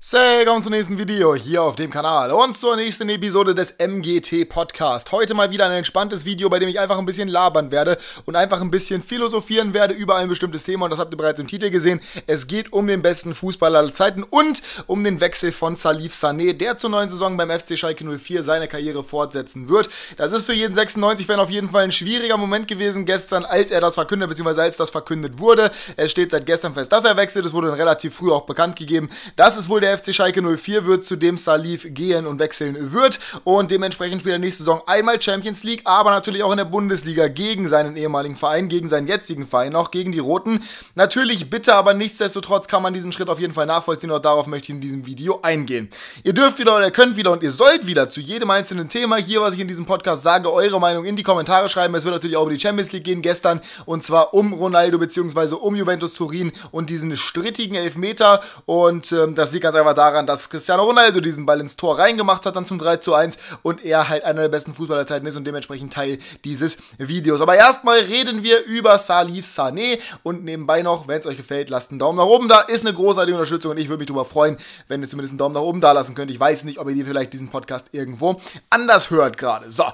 Say, willkommen zum nächsten Video hier auf dem Kanal und zur nächsten Episode des MGT Podcast. Heute mal wieder ein entspanntes Video, bei dem ich einfach ein bisschen labern werde und einfach ein bisschen philosophieren werde über ein bestimmtes Thema und das habt ihr bereits im Titel gesehen. Es geht um den besten Fußballer aller Zeiten und um den Wechsel von Salif Sané, der zur neuen Saison beim FC Schalke 04 seine Karriere fortsetzen wird. Das ist für jeden 96-Fan auf jeden Fall ein schwieriger Moment gewesen gestern, als er das verkündet, beziehungsweise als das verkündet wurde. Es steht seit gestern fest, dass er wechselt. Es wurde dann relativ früh auch bekannt gegeben. Das ist wohl der der FC Schalke 04 wird zu dem Salif gehen und wechseln wird und dementsprechend spielt er nächste Saison einmal Champions League, aber natürlich auch in der Bundesliga gegen seinen ehemaligen Verein, gegen seinen jetzigen Verein, auch gegen die Roten. Natürlich bitte, aber nichtsdestotrotz kann man diesen Schritt auf jeden Fall nachvollziehen und darauf möchte ich in diesem Video eingehen. Ihr dürft wieder oder ihr könnt wieder und ihr sollt wieder zu jedem einzelnen Thema hier, was ich in diesem Podcast sage, eure Meinung in die Kommentare schreiben. Es wird natürlich auch über die Champions League gehen gestern und zwar um Ronaldo bzw. um Juventus Turin und diesen strittigen Elfmeter und ähm, das liegt ganz einfach daran, dass Cristiano Ronaldo diesen Ball ins Tor reingemacht hat, dann zum 3 zu 1 und er halt einer der besten Fußballerzeiten ist und dementsprechend Teil dieses Videos. Aber erstmal reden wir über Salif Sané und nebenbei noch, wenn es euch gefällt, lasst einen Daumen nach oben da. Ist eine großartige Unterstützung und ich würde mich darüber freuen, wenn ihr zumindest einen Daumen nach oben da lassen könnt. Ich weiß nicht, ob ihr vielleicht diesen Podcast irgendwo anders hört gerade. So,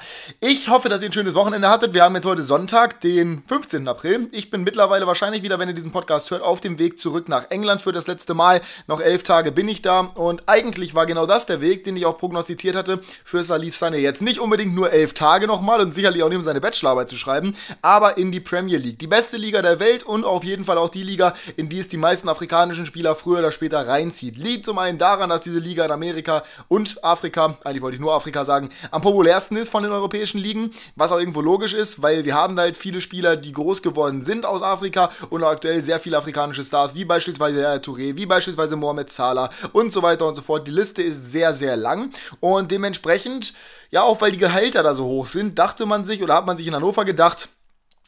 ich hoffe, dass ihr ein schönes Wochenende hattet. Wir haben jetzt heute Sonntag, den 15. April. Ich bin mittlerweile wahrscheinlich wieder, wenn ihr diesen Podcast hört, auf dem Weg zurück nach England für das letzte Mal. Noch elf Tage bin ich ich da und eigentlich war genau das der Weg, den ich auch prognostiziert hatte für Salif Sané. Jetzt nicht unbedingt nur elf Tage nochmal und sicherlich auch nicht um seine Bachelorarbeit zu schreiben, aber in die Premier League. Die beste Liga der Welt und auf jeden Fall auch die Liga, in die es die meisten afrikanischen Spieler früher oder später reinzieht. Liegt zum einen daran, dass diese Liga in Amerika und Afrika, eigentlich wollte ich nur Afrika sagen, am populärsten ist von den europäischen Ligen, was auch irgendwo logisch ist, weil wir haben da halt viele Spieler, die groß geworden sind aus Afrika und aktuell sehr viele afrikanische Stars, wie beispielsweise äh, Touré, wie beispielsweise Mohamed Salah und so weiter und so fort. Die Liste ist sehr, sehr lang und dementsprechend, ja, auch weil die Gehälter da so hoch sind, dachte man sich oder hat man sich in Hannover gedacht,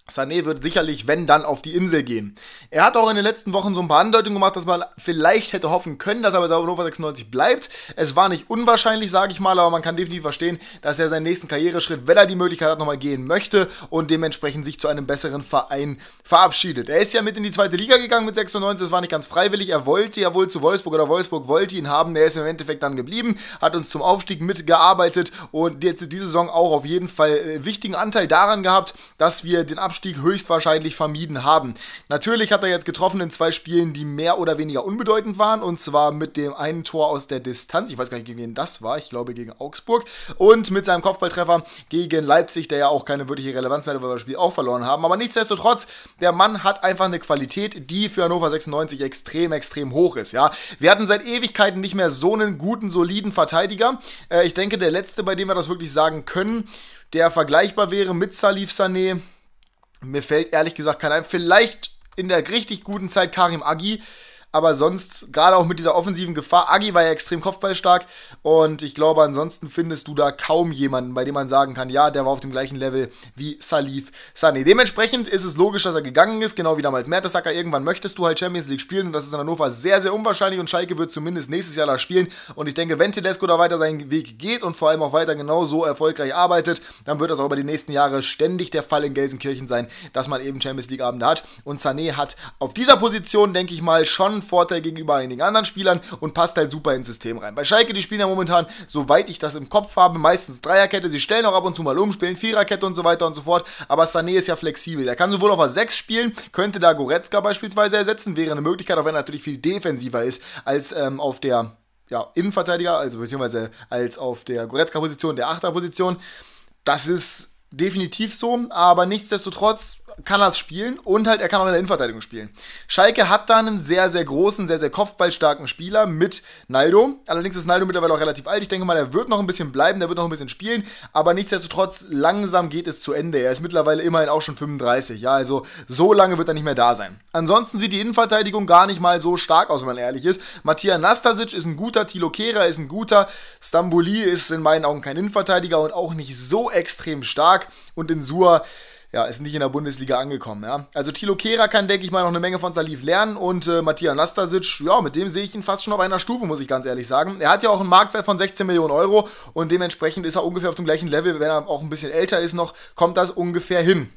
Sané wird sicherlich, wenn dann, auf die Insel gehen. Er hat auch in den letzten Wochen so ein paar Andeutungen gemacht, dass man vielleicht hätte hoffen können, dass er bei Sauber 96 bleibt. Es war nicht unwahrscheinlich, sage ich mal, aber man kann definitiv verstehen, dass er seinen nächsten Karriereschritt, wenn er die Möglichkeit hat, nochmal gehen möchte und dementsprechend sich zu einem besseren Verein verabschiedet. Er ist ja mit in die zweite Liga gegangen mit 96, das war nicht ganz freiwillig. Er wollte ja wohl zu Wolfsburg oder Wolfsburg wollte ihn haben. Er ist im Endeffekt dann geblieben, hat uns zum Aufstieg mitgearbeitet und jetzt diese Saison auch auf jeden Fall äh, wichtigen Anteil daran gehabt, dass wir den Abschluss Abstieg höchstwahrscheinlich vermieden haben. Natürlich hat er jetzt getroffen in zwei Spielen, die mehr oder weniger unbedeutend waren. Und zwar mit dem einen Tor aus der Distanz. Ich weiß gar nicht, gegen wen das war. Ich glaube, gegen Augsburg. Und mit seinem Kopfballtreffer gegen Leipzig, der ja auch keine wirkliche Relevanz mehr hat, weil wir das Spiel auch verloren haben. Aber nichtsdestotrotz, der Mann hat einfach eine Qualität, die für Hannover 96 extrem, extrem hoch ist. Ja, wir hatten seit Ewigkeiten nicht mehr so einen guten, soliden Verteidiger. Äh, ich denke, der letzte, bei dem wir das wirklich sagen können, der vergleichbar wäre mit Salif Sané, mir fällt ehrlich gesagt keiner ein. Vielleicht in der richtig guten Zeit Karim Agi, aber sonst, gerade auch mit dieser offensiven Gefahr, Agi war ja extrem kopfballstark und ich glaube, ansonsten findest du da kaum jemanden, bei dem man sagen kann, ja, der war auf dem gleichen Level wie Salif Sané. Dementsprechend ist es logisch, dass er gegangen ist, genau wie damals Mertesacker. Irgendwann möchtest du halt Champions League spielen und das ist in Hannover sehr, sehr unwahrscheinlich und Schalke wird zumindest nächstes Jahr da spielen und ich denke, wenn Tedesco da weiter seinen Weg geht und vor allem auch weiter genau so erfolgreich arbeitet, dann wird das auch über die nächsten Jahre ständig der Fall in Gelsenkirchen sein, dass man eben Champions League Abende hat und Sané hat auf dieser Position, denke ich mal, schon Vorteil gegenüber einigen anderen Spielern und passt halt super ins System rein. Bei Schalke, die spielen ja momentan, soweit ich das im Kopf habe, meistens Dreierkette. Sie stellen auch ab und zu mal um, spielen Viererkette und so weiter und so fort. Aber Sané ist ja flexibel. Der kann sowohl auf a 6 spielen, könnte da Goretzka beispielsweise ersetzen, wäre eine Möglichkeit, auch wenn er natürlich viel defensiver ist als ähm, auf der ja, Innenverteidiger, also beziehungsweise als auf der Goretzka-Position, der Achterposition. position Das ist Definitiv so, aber nichtsdestotrotz kann er es spielen und halt er kann auch in der Innenverteidigung spielen. Schalke hat da einen sehr, sehr großen, sehr, sehr kopfballstarken Spieler mit Naldo. Allerdings ist Naldo mittlerweile auch relativ alt. Ich denke mal, er wird noch ein bisschen bleiben, der wird noch ein bisschen spielen, aber nichtsdestotrotz langsam geht es zu Ende. Er ist mittlerweile immerhin auch schon 35, ja, also so lange wird er nicht mehr da sein. Ansonsten sieht die Innenverteidigung gar nicht mal so stark aus, wenn man ehrlich ist. Matthias Nastasic ist ein guter, Tilo Kehrer ist ein guter, Stambouli ist in meinen Augen kein Innenverteidiger und auch nicht so extrem stark stark und in Sur ja, ist nicht in der Bundesliga angekommen. Ja. Also Tilo Kehrer kann, denke ich mal, noch eine Menge von Salif lernen und äh, Matthias Nastasic, ja, mit dem sehe ich ihn fast schon auf einer Stufe, muss ich ganz ehrlich sagen. Er hat ja auch einen Marktwert von 16 Millionen Euro und dementsprechend ist er ungefähr auf dem gleichen Level, wenn er auch ein bisschen älter ist noch, kommt das ungefähr hin.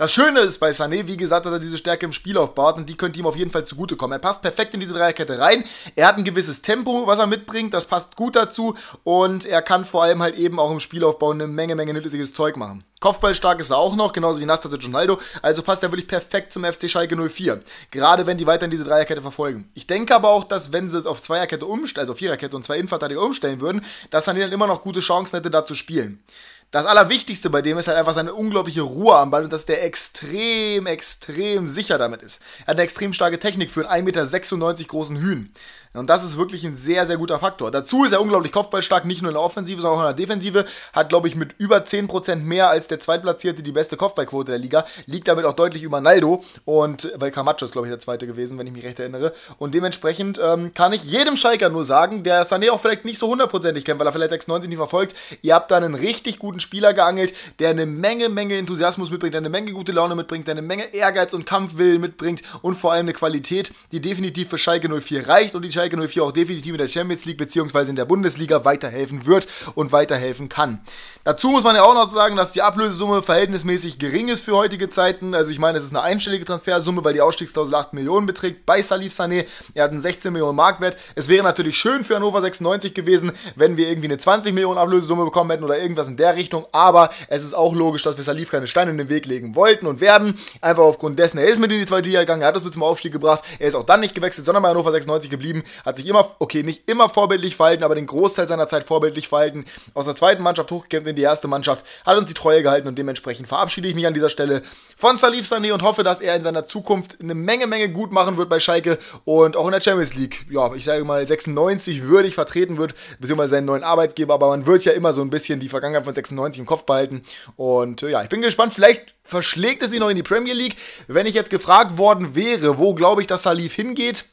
Das Schöne ist bei Sané, wie gesagt, dass er diese Stärke im Spiel aufbaut und die könnte ihm auf jeden Fall zugutekommen. Er passt perfekt in diese Dreierkette rein. Er hat ein gewisses Tempo, was er mitbringt, das passt gut dazu und er kann vor allem halt eben auch im Spielaufbau eine Menge, Menge nützliches Zeug machen. Kopfballstark ist er auch noch, genauso wie Nastasic und Ronaldo, also passt er wirklich perfekt zum FC Schalke 04. Gerade wenn die weiterhin diese Dreierkette verfolgen. Ich denke aber auch, dass wenn sie auf Zweierkette umstellen, also Viererkette und zwei Innenverteidiger umstellen würden, dass Sané dann immer noch gute Chancen hätte, da zu spielen. Das Allerwichtigste bei dem ist halt einfach seine unglaubliche Ruhe am Ball und dass der extrem, extrem sicher damit ist. Er hat eine extrem starke Technik für einen 1,96 Meter großen Hühn. Und das ist wirklich ein sehr, sehr guter Faktor. Dazu ist er unglaublich kopfballstark, nicht nur in der Offensive, sondern auch in der Defensive. Hat, glaube ich, mit über 10% mehr als der Zweitplatzierte die beste Kopfballquote der Liga. Liegt damit auch deutlich über Naldo. Und, äh, weil Camacho ist, glaube ich, der Zweite gewesen, wenn ich mich recht erinnere. Und dementsprechend ähm, kann ich jedem Schalker nur sagen, der Sané auch vielleicht nicht so hundertprozentig kennt, weil er vielleicht 96 nicht verfolgt. Ihr habt da einen richtig guten Spieler geangelt, der eine Menge, Menge Enthusiasmus mitbringt, der eine Menge gute Laune mitbringt, der eine Menge Ehrgeiz und Kampfwillen mitbringt und vor allem eine Qualität, die definitiv für Schalke 04 reicht und die Schalke 04 auch definitiv in der Champions League bzw. in der Bundesliga weiterhelfen wird und weiterhelfen kann. Dazu muss man ja auch noch sagen, dass die Ablösesumme verhältnismäßig gering ist für heutige Zeiten. Also ich meine, es ist eine einstellige Transfersumme, weil die Ausstiegsklausel 8 Millionen beträgt bei Salif Sané. Er hat einen 16 Millionen Marktwert. Es wäre natürlich schön für Hannover 96 gewesen, wenn wir irgendwie eine 20 Millionen Ablösesumme bekommen hätten oder irgendwas in der Richtung. Aber es ist auch logisch, dass wir Salif keine Steine in den Weg legen wollten und werden. Einfach aufgrund dessen, er ist mit in die zweite Liga gegangen, er hat uns mit zum Aufstieg gebracht. Er ist auch dann nicht gewechselt, sondern bei Hannover 96 geblieben hat sich immer, okay, nicht immer vorbildlich verhalten, aber den Großteil seiner Zeit vorbildlich verhalten, aus der zweiten Mannschaft hochgekämpft in die erste Mannschaft, hat uns die Treue gehalten und dementsprechend verabschiede ich mich an dieser Stelle von Salif Sané und hoffe, dass er in seiner Zukunft eine Menge, Menge gut machen wird bei Schalke und auch in der Champions League, ja, ich sage mal 96 würdig vertreten wird, beziehungsweise seinen neuen Arbeitgeber, aber man wird ja immer so ein bisschen die Vergangenheit von 96 im Kopf behalten und äh, ja, ich bin gespannt, vielleicht verschlägt es ihn noch in die Premier League. Wenn ich jetzt gefragt worden wäre, wo glaube ich, dass Salif hingeht,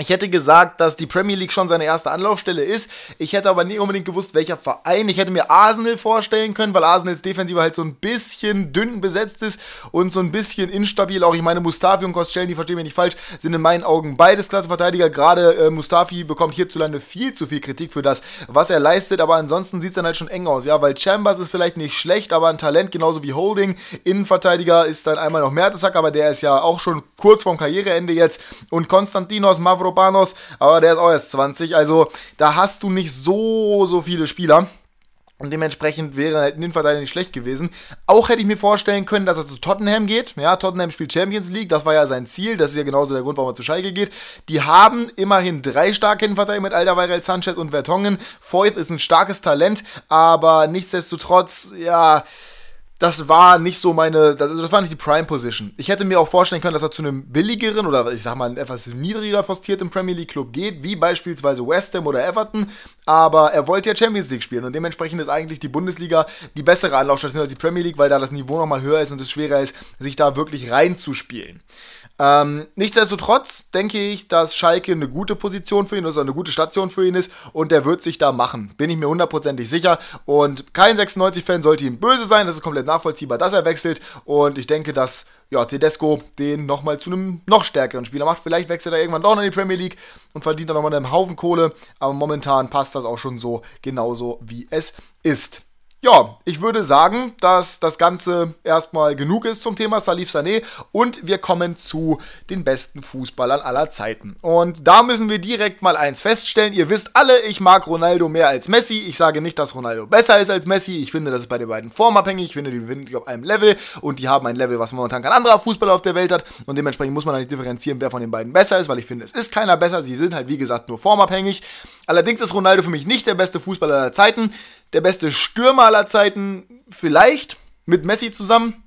ich hätte gesagt, dass die Premier League schon seine erste Anlaufstelle ist. Ich hätte aber nie unbedingt gewusst, welcher Verein. Ich hätte mir Arsenal vorstellen können, weil Arsenals Defensive halt so ein bisschen dünn besetzt ist und so ein bisschen instabil. Auch ich meine, Mustafi und Kostschellen, die verstehen mich nicht falsch, sind in meinen Augen beides Klassenverteidiger. Gerade äh, Mustafi bekommt hierzulande viel zu viel Kritik für das, was er leistet. Aber ansonsten sieht es dann halt schon eng aus. Ja, weil Chambers ist vielleicht nicht schlecht, aber ein Talent genauso wie Holding. Innenverteidiger ist dann einmal noch Mertesack, aber der ist ja auch schon kurz vorm Karriereende jetzt. Und Konstantinos Mavro Propanos, aber der ist auch erst 20. Also da hast du nicht so, so viele Spieler. Und dementsprechend wäre halt ein Innenverteidiger nicht schlecht gewesen. Auch hätte ich mir vorstellen können, dass er zu Tottenham geht. Ja, Tottenham spielt Champions League, das war ja sein Ziel. Das ist ja genauso der Grund, warum er zu Schalke geht. Die haben immerhin drei starke Innenverteidiger mit Alderweireld, Sanchez und Vertongen. Foyth ist ein starkes Talent, aber nichtsdestotrotz, ja das war nicht so meine, das, also das war nicht die Prime Position. Ich hätte mir auch vorstellen können, dass er zu einem billigeren oder ich sag mal etwas niedriger postierten Premier League Club geht, wie beispielsweise West Ham oder Everton, aber er wollte ja Champions League spielen und dementsprechend ist eigentlich die Bundesliga die bessere Anlaufstation als die Premier League, weil da das Niveau nochmal höher ist und es schwerer ist, sich da wirklich reinzuspielen. Ähm, nichtsdestotrotz denke ich, dass Schalke eine gute Position für ihn ist, eine gute Station für ihn ist und der wird sich da machen. Bin ich mir hundertprozentig sicher. Und kein 96-Fan sollte ihm böse sein. Das ist komplett nachvollziehbar, dass er wechselt. Und ich denke, dass ja, Tedesco den nochmal zu einem noch stärkeren Spieler macht. Vielleicht wechselt er irgendwann doch noch in die Premier League und verdient dann nochmal einen Haufen Kohle. Aber momentan passt das auch schon so genauso, wie es ist. Ja, ich würde sagen, dass das Ganze erstmal genug ist zum Thema Salif Sané und wir kommen zu den besten Fußballern aller Zeiten. Und da müssen wir direkt mal eins feststellen. Ihr wisst alle, ich mag Ronaldo mehr als Messi. Ich sage nicht, dass Ronaldo besser ist als Messi. Ich finde, das ist bei den beiden formabhängig. Ich finde, die befinden sich auf einem Level und die haben ein Level, was momentan kein anderer Fußballer auf der Welt hat. Und dementsprechend muss man dann nicht halt differenzieren, wer von den beiden besser ist, weil ich finde, es ist keiner besser. Sie sind halt, wie gesagt, nur formabhängig. Allerdings ist Ronaldo für mich nicht der beste Fußballer aller Zeiten der beste Stürmer aller Zeiten, vielleicht mit Messi zusammen.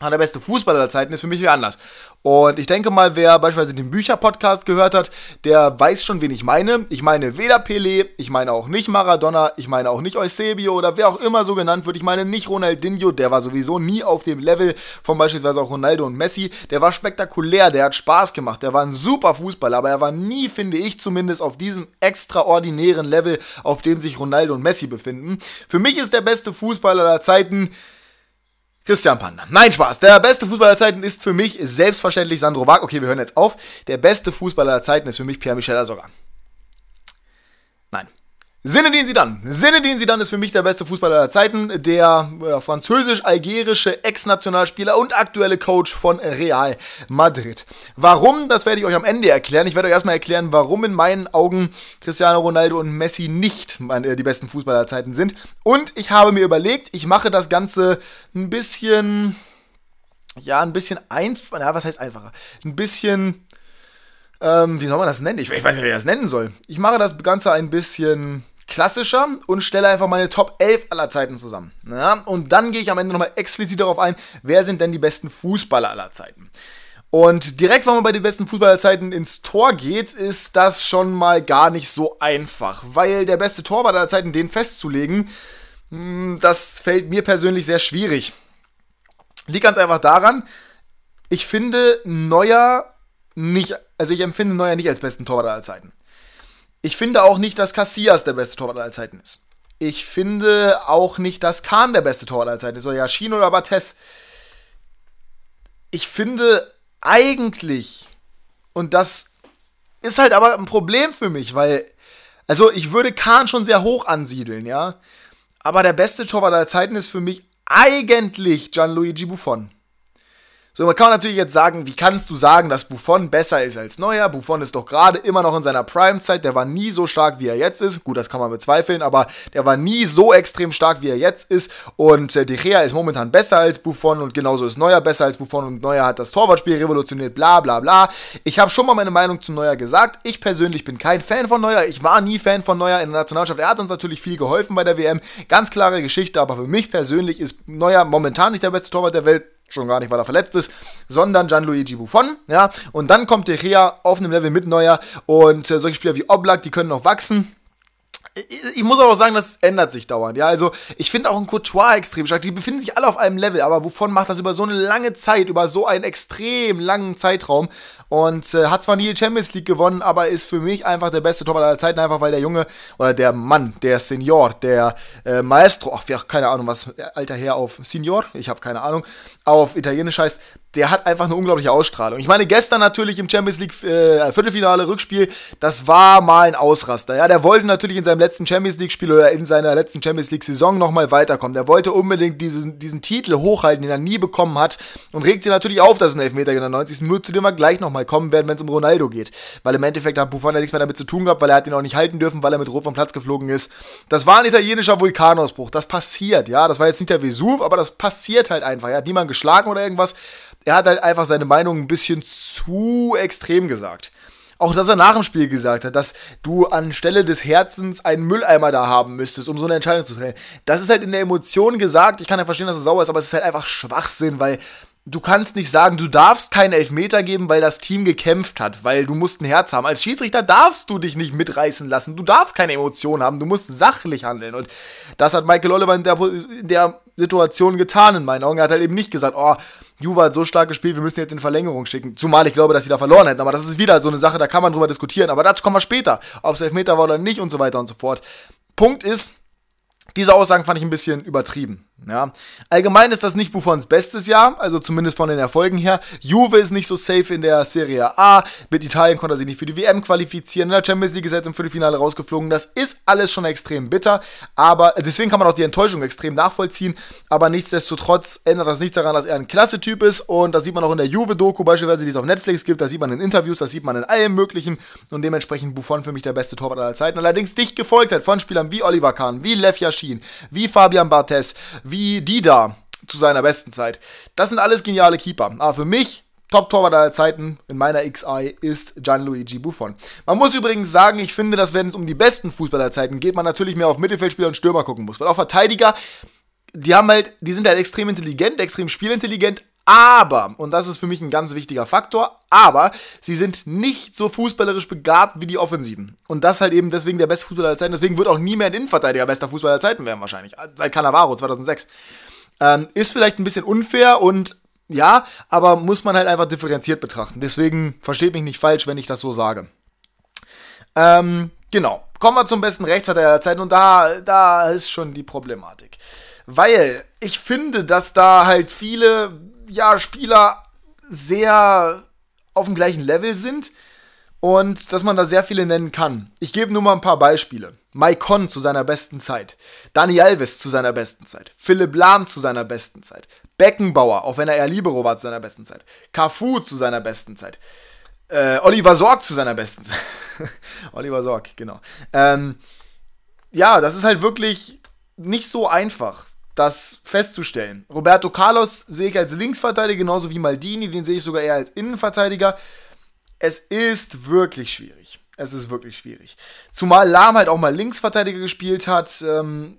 Aber der beste Fußballer aller Zeiten ist für mich wie anders. Und ich denke mal, wer beispielsweise den Bücher-Podcast gehört hat, der weiß schon, wen ich meine. Ich meine weder Pelé, ich meine auch nicht Maradona, ich meine auch nicht Eusebio oder wer auch immer so genannt wird. Ich meine nicht Ronaldinho, der war sowieso nie auf dem Level von beispielsweise auch Ronaldo und Messi. Der war spektakulär, der hat Spaß gemacht, der war ein super Fußballer, aber er war nie, finde ich zumindest, auf diesem extraordinären Level, auf dem sich Ronaldo und Messi befinden. Für mich ist der beste Fußballer aller Zeiten Christian Panda. Nein, Spaß. Der beste Fußballer der Zeiten ist für mich selbstverständlich Sandro Wag. Okay, wir hören jetzt auf. Der beste Fußballer der Zeiten ist für mich Pierre-Michel Azogan. Sinne dienen sie dann. Sinne dienen sie dann ist für mich der beste Fußballer aller Zeiten, der äh, französisch-algerische Ex-Nationalspieler und aktuelle Coach von Real Madrid. Warum, das werde ich euch am Ende erklären. Ich werde euch erstmal erklären, warum in meinen Augen Cristiano Ronaldo und Messi nicht äh, die besten Fußballer aller Zeiten sind. Und ich habe mir überlegt, ich mache das Ganze ein bisschen, ja, ein bisschen einfacher, ja, was heißt einfacher? Ein bisschen... Ähm, wie soll man das nennen? Ich, ich weiß nicht, wie ich das nennen soll. Ich mache das Ganze ein bisschen klassischer und stelle einfach meine Top 11 aller Zeiten zusammen. Ja, und dann gehe ich am Ende nochmal explizit darauf ein, wer sind denn die besten Fußballer aller Zeiten. Und direkt, wenn man bei den besten Fußballerzeiten ins Tor geht, ist das schon mal gar nicht so einfach, weil der beste Torwart aller Zeiten, den festzulegen, hm, das fällt mir persönlich sehr schwierig. Liegt ganz einfach daran, ich finde Neuer nicht, also ich empfinde Neuer nicht als besten Torwart aller Zeiten. Ich finde auch nicht, dass Cassias der beste Torwart aller Zeiten ist. Ich finde auch nicht, dass Kahn der beste Torwart aller Zeiten ist, oder Yashin oder Bates. Ich finde eigentlich, und das ist halt aber ein Problem für mich, weil, also ich würde Kahn schon sehr hoch ansiedeln, ja. Aber der beste Torwart aller Zeiten ist für mich eigentlich Gianluigi Buffon. So, man kann natürlich jetzt sagen, wie kannst du sagen, dass Buffon besser ist als Neuer? Buffon ist doch gerade immer noch in seiner Prime-Zeit, der war nie so stark, wie er jetzt ist. Gut, das kann man bezweifeln, aber der war nie so extrem stark, wie er jetzt ist. Und äh, De Gea ist momentan besser als Buffon und genauso ist Neuer besser als Buffon und Neuer hat das Torwartspiel revolutioniert, bla bla bla. Ich habe schon mal meine Meinung zu Neuer gesagt. Ich persönlich bin kein Fan von Neuer, ich war nie Fan von Neuer in der Nationalmannschaft. Er hat uns natürlich viel geholfen bei der WM, ganz klare Geschichte, aber für mich persönlich ist Neuer momentan nicht der beste Torwart der Welt schon gar nicht, weil er verletzt ist, sondern Gianluigi Buffon, ja, und dann kommt der Rea auf einem Level mit Neuer und äh, solche Spieler wie Oblak, die können noch wachsen ich muss aber auch sagen, das ändert sich dauernd. Ja, also ich finde auch ein Couture extrem stark. Die befinden sich alle auf einem Level, aber wovon macht das über so eine lange Zeit, über so einen extrem langen Zeitraum und äh, hat zwar nie die Champions League gewonnen, aber ist für mich einfach der beste Torwart aller Zeiten, einfach weil der Junge oder der Mann, der Senior, der äh, Maestro, ach, ach, keine Ahnung, was äh, alter Herr auf Senior, ich habe keine Ahnung, auf Italienisch heißt, der hat einfach eine unglaubliche Ausstrahlung. Ich meine, gestern natürlich im Champions League äh, Viertelfinale Rückspiel, das war mal ein Ausraster. Ja, der wollte natürlich in seinem letzten Champions League Spiel oder in seiner letzten Champions League Saison nochmal weiterkommen. Der wollte unbedingt diesen, diesen Titel hochhalten, den er nie bekommen hat und regt sich natürlich auf, dass es einen Elfmeter in der 90. Minute, zu dem wir gleich nochmal mal kommen werden, wenn es um Ronaldo geht. Weil im Endeffekt hat Buffon ja nichts mehr damit zu tun gehabt, weil er hat ihn auch nicht halten dürfen, weil er mit Rot vom Platz geflogen ist. Das war ein italienischer Vulkanausbruch. Das passiert, ja. Das war jetzt nicht der Vesuv, aber das passiert halt einfach. Er hat niemanden geschlagen oder irgendwas. Er hat halt einfach seine Meinung ein bisschen zu extrem gesagt. Auch dass er nach dem Spiel gesagt hat, dass du anstelle des Herzens einen Mülleimer da haben müsstest, um so eine Entscheidung zu treffen. Das ist halt in der Emotion gesagt. Ich kann ja verstehen, dass er sauer ist, aber es ist halt einfach Schwachsinn, weil du kannst nicht sagen, du darfst keinen Elfmeter geben, weil das Team gekämpft hat, weil du musst ein Herz haben. Als Schiedsrichter darfst du dich nicht mitreißen lassen. Du darfst keine Emotionen haben. Du musst sachlich handeln. Und das hat Michael Oliver in der, in der Situation getan, in meinen Augen. Er hat halt eben nicht gesagt, oh, Juve hat so stark gespielt, wir müssen jetzt in Verlängerung schicken. Zumal ich glaube, dass sie da verloren hätten. Aber das ist wieder so eine Sache, da kann man drüber diskutieren. Aber dazu kommen wir später, ob es Elfmeter war oder nicht und so weiter und so fort. Punkt ist, diese Aussagen fand ich ein bisschen übertrieben. Ja. Allgemein ist das nicht Buffons bestes Jahr, also zumindest von den Erfolgen her. Juve ist nicht so safe in der Serie A. Mit Italien konnte er sich nicht für die WM qualifizieren. In der Champions League ist er jetzt im Viertelfinale rausgeflogen. Das ist alles schon extrem bitter, aber deswegen kann man auch die Enttäuschung extrem nachvollziehen. Aber nichtsdestotrotz ändert das nichts daran, dass er ein klasse Typ ist und das sieht man auch in der Juve-Doku beispielsweise, die es auf Netflix gibt. Das sieht man in Interviews, das sieht man in allem Möglichen und dementsprechend Buffon für mich der beste Torwart aller Zeiten. Allerdings dicht gefolgt hat von Spielern wie Oliver Kahn, wie Lev Yashin, wie Fabian Barthez, wie die da zu seiner besten Zeit. Das sind alles geniale Keeper. Aber für mich Top-Torwart aller Zeiten in meiner XI ist Gianluigi Buffon. Man muss übrigens sagen, ich finde, dass wenn es um die besten Fußballer Zeiten geht, man natürlich mehr auf Mittelfeldspieler und Stürmer gucken muss. Weil auch Verteidiger, die haben halt, die sind halt extrem intelligent, extrem spielintelligent, aber, und das ist für mich ein ganz wichtiger Faktor, aber sie sind nicht so fußballerisch begabt wie die Offensiven. Und das halt eben deswegen der beste Fußballer der Zeiten. Deswegen wird auch nie mehr ein Innenverteidiger bester Fußballer der Zeiten werden wahrscheinlich. Seit Cannavaro 2006. Ähm, ist vielleicht ein bisschen unfair und ja, aber muss man halt einfach differenziert betrachten. Deswegen versteht mich nicht falsch, wenn ich das so sage. Ähm, genau. Kommen wir zum besten Rechtsverteidiger der Zeiten und da, da ist schon die Problematik. Weil ich finde, dass da halt viele ja, Spieler sehr auf dem gleichen Level sind und dass man da sehr viele nennen kann. Ich gebe nur mal ein paar Beispiele. Maikon zu seiner besten Zeit, Dani Alves zu seiner besten Zeit, Philipp Lahm zu seiner besten Zeit, Beckenbauer, auch wenn er eher Libero war, zu seiner besten Zeit, Cafu zu seiner besten Zeit, äh, Oliver Sorg zu seiner besten Zeit. Oliver Sorg, genau. Ähm, ja, das ist halt wirklich nicht so einfach das festzustellen. Roberto Carlos sehe ich als Linksverteidiger, genauso wie Maldini, den sehe ich sogar eher als Innenverteidiger. Es ist wirklich schwierig. Es ist wirklich schwierig. Zumal Lahm halt auch mal Linksverteidiger gespielt hat. Ähm,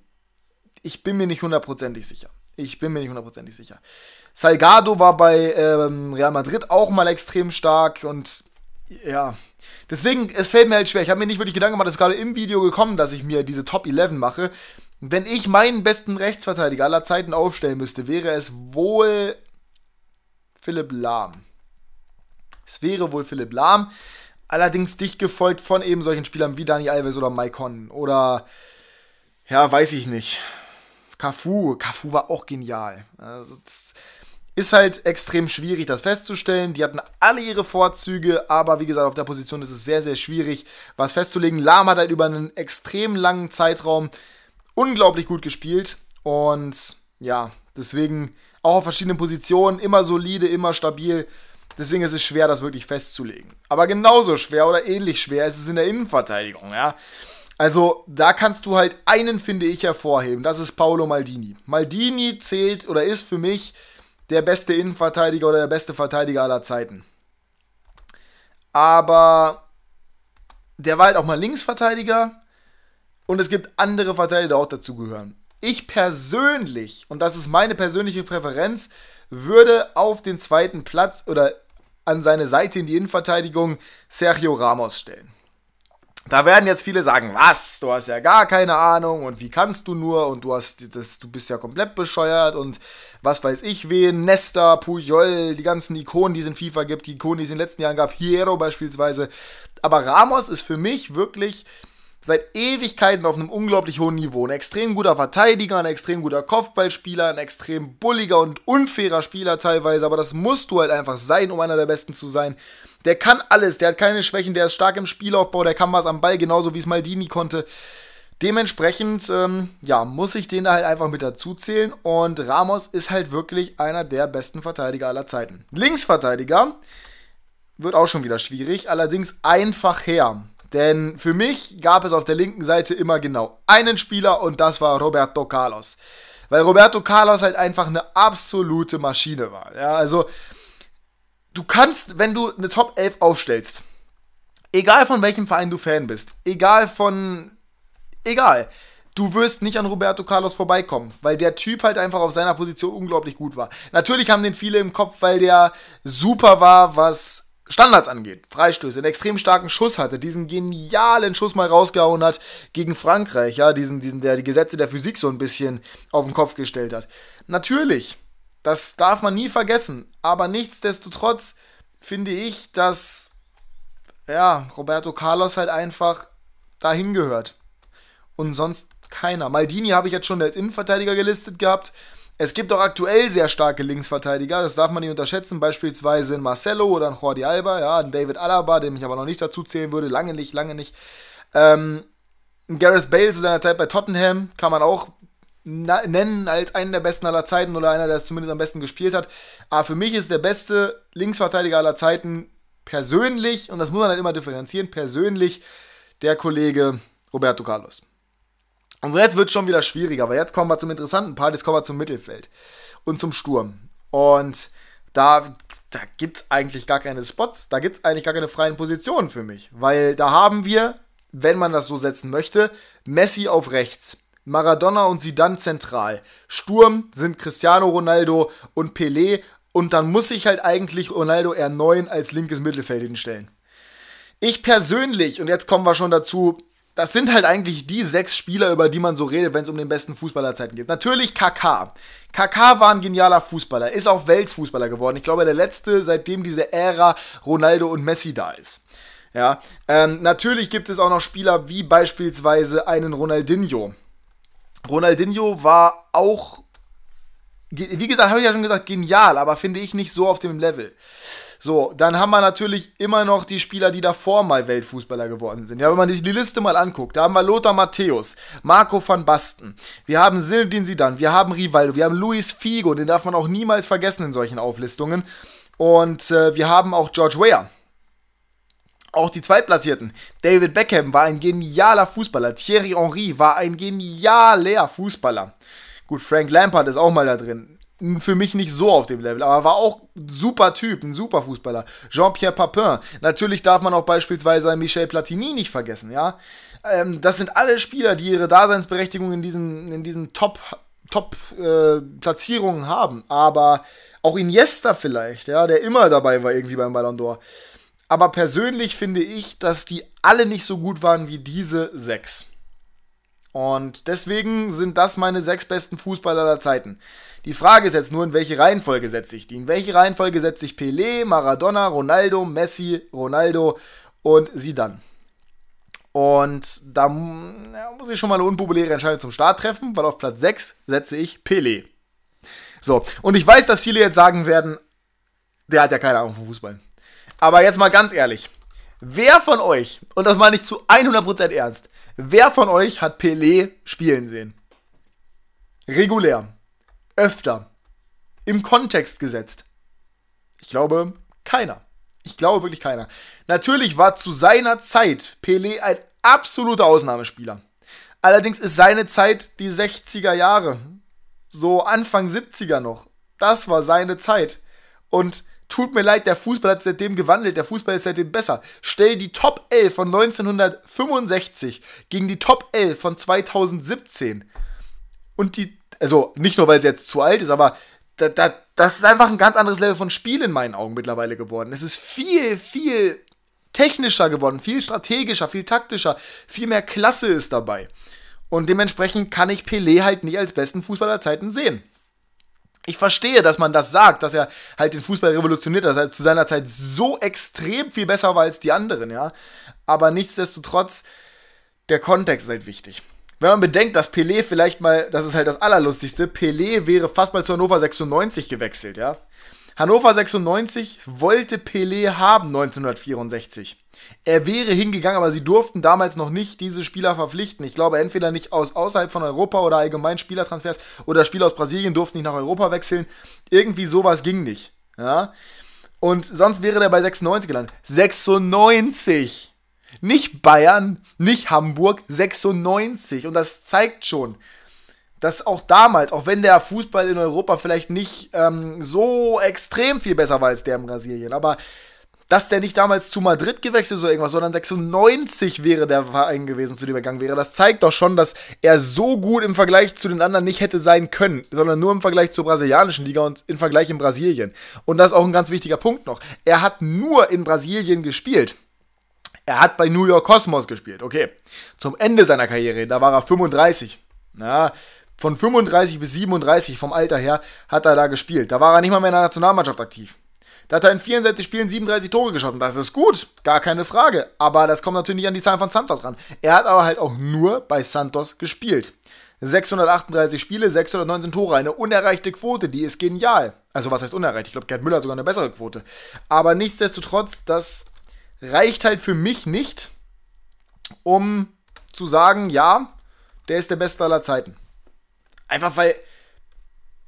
ich bin mir nicht hundertprozentig sicher. Ich bin mir nicht hundertprozentig sicher. Salgado war bei ähm, Real Madrid auch mal extrem stark und ja. Deswegen, es fällt mir halt schwer. Ich habe mir nicht wirklich Gedanken gemacht, es ist gerade im Video gekommen, dass ich mir diese Top 11 mache. Wenn ich meinen besten Rechtsverteidiger aller Zeiten aufstellen müsste, wäre es wohl Philipp Lahm. Es wäre wohl Philipp Lahm. Allerdings dicht gefolgt von eben solchen Spielern wie Dani Alves oder Mike Conn. oder ja, weiß ich nicht. Cafu, Cafu war auch genial. Also, ist halt extrem schwierig, das festzustellen. Die hatten alle ihre Vorzüge, aber wie gesagt, auf der Position ist es sehr, sehr schwierig, was festzulegen. Lahm hat halt über einen extrem langen Zeitraum unglaublich gut gespielt und ja, deswegen auch auf verschiedenen Positionen immer solide, immer stabil. Deswegen ist es schwer, das wirklich festzulegen. Aber genauso schwer oder ähnlich schwer ist es in der Innenverteidigung, ja. Also da kannst du halt einen, finde ich, hervorheben. Das ist Paolo Maldini. Maldini zählt oder ist für mich der beste Innenverteidiger oder der beste Verteidiger aller Zeiten. Aber der war halt auch mal Linksverteidiger und es gibt andere Verteidiger, die auch dazugehören. Ich persönlich, und das ist meine persönliche Präferenz, würde auf den zweiten Platz oder an seine Seite in die Innenverteidigung Sergio Ramos stellen. Da werden jetzt viele sagen, was? Du hast ja gar keine Ahnung und wie kannst du nur und du hast das, du bist ja komplett bescheuert und was weiß ich wen, Nesta, Puyol, die ganzen Ikonen, die es in FIFA gibt, die Ikonen, die es in den letzten Jahren gab, Hierro beispielsweise. Aber Ramos ist für mich wirklich seit Ewigkeiten auf einem unglaublich hohen Niveau. Ein extrem guter Verteidiger, ein extrem guter Kopfballspieler, ein extrem bulliger und unfairer Spieler teilweise, aber das musst du halt einfach sein, um einer der Besten zu sein. Der kann alles, der hat keine Schwächen, der ist stark im Spielaufbau, der kann was am Ball, genauso wie es Maldini konnte. Dementsprechend, ähm, ja, muss ich den da halt einfach mit dazu zählen und Ramos ist halt wirklich einer der besten Verteidiger aller Zeiten. Linksverteidiger wird auch schon wieder schwierig, allerdings einfach her. Denn für mich gab es auf der linken Seite immer genau einen Spieler und das war Roberto Carlos. Weil Roberto Carlos halt einfach eine absolute Maschine war. Ja, also du kannst, wenn du eine Top 11 aufstellst, egal von welchem Verein du Fan bist, egal von egal, du wirst nicht an Roberto Carlos vorbeikommen, weil der Typ halt einfach auf seiner Position unglaublich gut war. Natürlich haben den viele im Kopf, weil der super war, was Standards angeht, Freistöße, einen extrem starken Schuss hatte, diesen genialen Schuss mal rausgehauen hat gegen Frankreich, ja, diesen, diesen, der die Gesetze der Physik so ein bisschen auf den Kopf gestellt hat. Natürlich, das darf man nie vergessen, aber nichtsdestotrotz finde ich, dass, ja, Roberto Carlos halt einfach dahin gehört. Und sonst keiner. Maldini habe ich jetzt schon als Innenverteidiger gelistet gehabt, es gibt auch aktuell sehr starke Linksverteidiger, das darf man nicht unterschätzen, beispielsweise in Marcelo oder in Jordi Alba, ja, in David Alaba, den ich aber noch nicht dazu zählen würde, lange nicht, lange nicht. Ähm, Gareth Bale zu seiner Zeit bei Tottenham kann man auch nennen als einen der besten aller Zeiten oder einer, der es zumindest am besten gespielt hat. Aber für mich ist der beste Linksverteidiger aller Zeiten persönlich, und das muss man halt immer differenzieren, persönlich der Kollege Roberto Carlos. Und also jetzt wird es schon wieder schwieriger, weil jetzt kommen wir zum interessanten Part, jetzt kommen wir zum Mittelfeld und zum Sturm. Und da, da gibt es eigentlich gar keine Spots, da gibt es eigentlich gar keine freien Positionen für mich. Weil da haben wir, wenn man das so setzen möchte, Messi auf rechts, Maradona und Sidan zentral. Sturm sind Cristiano Ronaldo und Pelé. Und dann muss ich halt eigentlich Ronaldo R9 als linkes Mittelfeld hinstellen. Ich persönlich, und jetzt kommen wir schon dazu, das sind halt eigentlich die sechs Spieler, über die man so redet, wenn es um den besten Fußballerzeiten geht. Natürlich KK. KK war ein genialer Fußballer, ist auch Weltfußballer geworden. Ich glaube, der letzte, seitdem diese Ära Ronaldo und Messi da ist. Ja, ähm, natürlich gibt es auch noch Spieler wie beispielsweise einen Ronaldinho. Ronaldinho war auch, wie gesagt, habe ich ja schon gesagt, genial, aber finde ich nicht so auf dem Level. So, dann haben wir natürlich immer noch die Spieler, die davor mal Weltfußballer geworden sind. Ja, wenn man sich die Liste mal anguckt, da haben wir Lothar Matthäus, Marco van Basten, wir haben Zinedine Zidane, wir haben Rivaldo, wir haben Luis Figo, den darf man auch niemals vergessen in solchen Auflistungen. Und äh, wir haben auch George Weah. Auch die Zweitplatzierten. David Beckham war ein genialer Fußballer. Thierry Henry war ein genialer Fußballer. Gut, Frank Lampard ist auch mal da drin für mich nicht so auf dem Level, aber war auch ein super Typ, ein super Fußballer. Jean-Pierre Papin. Natürlich darf man auch beispielsweise Michel Platini nicht vergessen, ja. Ähm, das sind alle Spieler, die ihre Daseinsberechtigung in diesen, in diesen Top, Top äh, Platzierungen haben. Aber auch Iniesta vielleicht, ja, der immer dabei war irgendwie beim Ballon d'Or. Aber persönlich finde ich, dass die alle nicht so gut waren wie diese sechs. Und deswegen sind das meine sechs besten Fußballer aller Zeiten. Die Frage ist jetzt nur, in welche Reihenfolge setze ich die? In welche Reihenfolge setze ich Pelé, Maradona, Ronaldo, Messi, Ronaldo und Sidan? Und da muss ich schon mal eine unpopuläre Entscheidung zum Start treffen, weil auf Platz 6 setze ich Pelé. So, und ich weiß, dass viele jetzt sagen werden, der hat ja keine Ahnung vom Fußball. Aber jetzt mal ganz ehrlich, wer von euch, und das meine ich zu 100% ernst, Wer von euch hat Pelé spielen sehen? Regulär. Öfter. Im Kontext gesetzt. Ich glaube, keiner. Ich glaube wirklich keiner. Natürlich war zu seiner Zeit Pelé ein absoluter Ausnahmespieler. Allerdings ist seine Zeit die 60er Jahre. So Anfang 70er noch. Das war seine Zeit. Und Tut mir leid, der Fußball hat seitdem gewandelt, der Fußball ist seitdem besser. Stell die Top 11 von 1965 gegen die Top 11 von 2017. Und die, also nicht nur, weil sie jetzt zu alt ist, aber da, da, das ist einfach ein ganz anderes Level von Spiel in meinen Augen mittlerweile geworden. Es ist viel, viel technischer geworden, viel strategischer, viel taktischer, viel mehr Klasse ist dabei. Und dementsprechend kann ich Pelé halt nicht als besten Fußballer Zeiten sehen ich verstehe, dass man das sagt, dass er halt den Fußball revolutioniert dass er zu seiner Zeit so extrem viel besser war als die anderen, ja. Aber nichtsdestotrotz, der Kontext ist halt wichtig. Wenn man bedenkt, dass Pelé vielleicht mal, das ist halt das Allerlustigste, Pelé wäre fast mal zu Hannover 96 gewechselt, ja. Hannover 96 wollte Pelé haben 1964. Er wäre hingegangen, aber sie durften damals noch nicht diese Spieler verpflichten. Ich glaube, entweder nicht aus außerhalb von Europa oder allgemein Spielertransfers oder Spieler aus Brasilien durften nicht nach Europa wechseln. Irgendwie sowas ging nicht. Ja? Und sonst wäre der bei 96 gelandet. 96! Nicht Bayern, nicht Hamburg, 96. Und das zeigt schon, dass auch damals, auch wenn der Fußball in Europa vielleicht nicht ähm, so extrem viel besser war als der in Brasilien, aber dass der nicht damals zu Madrid gewechselt ist oder irgendwas, sondern 96 wäre der Verein gewesen, zu dem er gegangen wäre. Das zeigt doch schon, dass er so gut im Vergleich zu den anderen nicht hätte sein können, sondern nur im Vergleich zur brasilianischen Liga und im Vergleich in Brasilien. Und das ist auch ein ganz wichtiger Punkt noch. Er hat nur in Brasilien gespielt. Er hat bei New York Cosmos gespielt, okay. Zum Ende seiner Karriere, da war er 35. Na, von 35 bis 37 vom Alter her hat er da gespielt. Da war er nicht mal mehr in der Nationalmannschaft aktiv. Da hat er in 64 Spielen 37 Tore geschossen. Das ist gut, gar keine Frage. Aber das kommt natürlich nicht an die Zahlen von Santos ran. Er hat aber halt auch nur bei Santos gespielt. 638 Spiele, 619 Tore, eine unerreichte Quote, die ist genial. Also was heißt unerreicht? Ich glaube, Gerd Müller hat sogar eine bessere Quote. Aber nichtsdestotrotz, das reicht halt für mich nicht, um zu sagen, ja, der ist der Beste aller Zeiten. Einfach weil,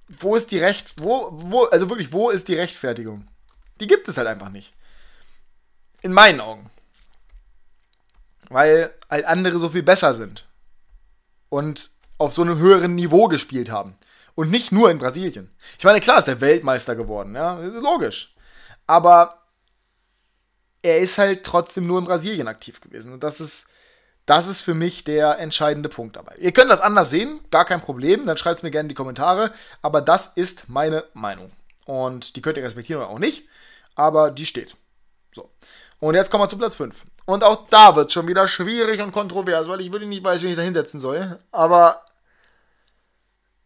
wo ist die Recht, wo, wo, also wirklich, wo ist die Rechtfertigung? Die gibt es halt einfach nicht. In meinen Augen. Weil halt andere so viel besser sind. Und auf so einem höheren Niveau gespielt haben. Und nicht nur in Brasilien. Ich meine, klar ist der Weltmeister geworden, ja, logisch. Aber er ist halt trotzdem nur in Brasilien aktiv gewesen. Und das ist, das ist für mich der entscheidende Punkt dabei. Ihr könnt das anders sehen, gar kein Problem, dann schreibt es mir gerne in die Kommentare, aber das ist meine Meinung. Und die könnt ihr respektieren oder auch nicht, aber die steht. So. Und jetzt kommen wir zu Platz 5. Und auch da wird es schon wieder schwierig und kontrovers, weil ich wirklich nicht weiß, wie ich da hinsetzen soll. Aber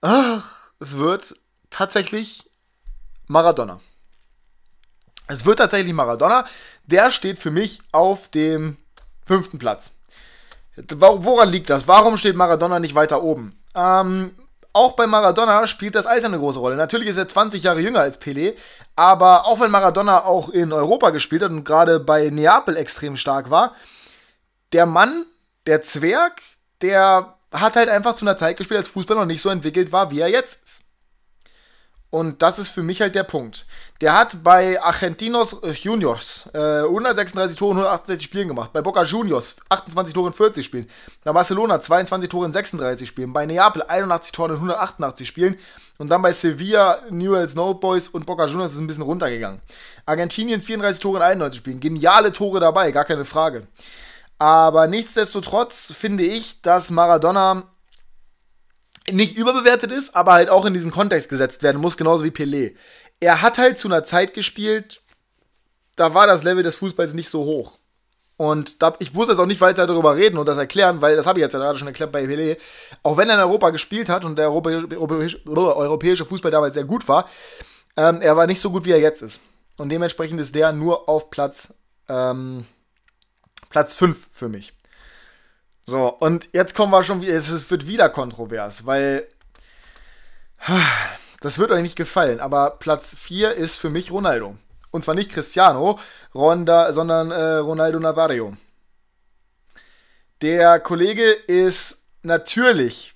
ach, es wird tatsächlich Maradona. Es wird tatsächlich Maradona. Der steht für mich auf dem fünften Platz. Woran liegt das? Warum steht Maradona nicht weiter oben? Ähm, auch bei Maradona spielt das Alter eine große Rolle. Natürlich ist er 20 Jahre jünger als Pelé, aber auch wenn Maradona auch in Europa gespielt hat und gerade bei Neapel extrem stark war, der Mann, der Zwerg, der hat halt einfach zu einer Zeit gespielt, als Fußball noch nicht so entwickelt war, wie er jetzt ist. Und das ist für mich halt der Punkt. Der hat bei Argentinos äh, Juniors äh, 136 Tore in 168 Spielen gemacht. Bei Boca Juniors 28 Tore in 40 Spielen. Bei Barcelona 22 Tore in 36 Spielen. Bei Neapel 81 Tore in 188 Spielen. Und dann bei Sevilla, Newell's No Boys und Boca Juniors ist ein bisschen runtergegangen. Argentinien 34 Tore in 91 Spielen. Geniale Tore dabei, gar keine Frage. Aber nichtsdestotrotz finde ich, dass Maradona nicht überbewertet ist, aber halt auch in diesen Kontext gesetzt werden muss, genauso wie Pelé. Er hat halt zu einer Zeit gespielt, da war das Level des Fußballs nicht so hoch. Und da, ich muss jetzt auch nicht weiter darüber reden und das erklären, weil das habe ich jetzt ja gerade schon erklärt bei Pelé. Auch wenn er in Europa gespielt hat und der europäische, europäische Fußball damals sehr gut war, ähm, er war nicht so gut, wie er jetzt ist. Und dementsprechend ist der nur auf Platz, ähm, Platz 5 für mich. So, und jetzt kommen wir schon wieder, es wird wieder kontrovers, weil das wird euch nicht gefallen, aber Platz 4 ist für mich Ronaldo. Und zwar nicht Cristiano, Ronda, sondern äh, Ronaldo Nazario. Der Kollege ist natürlich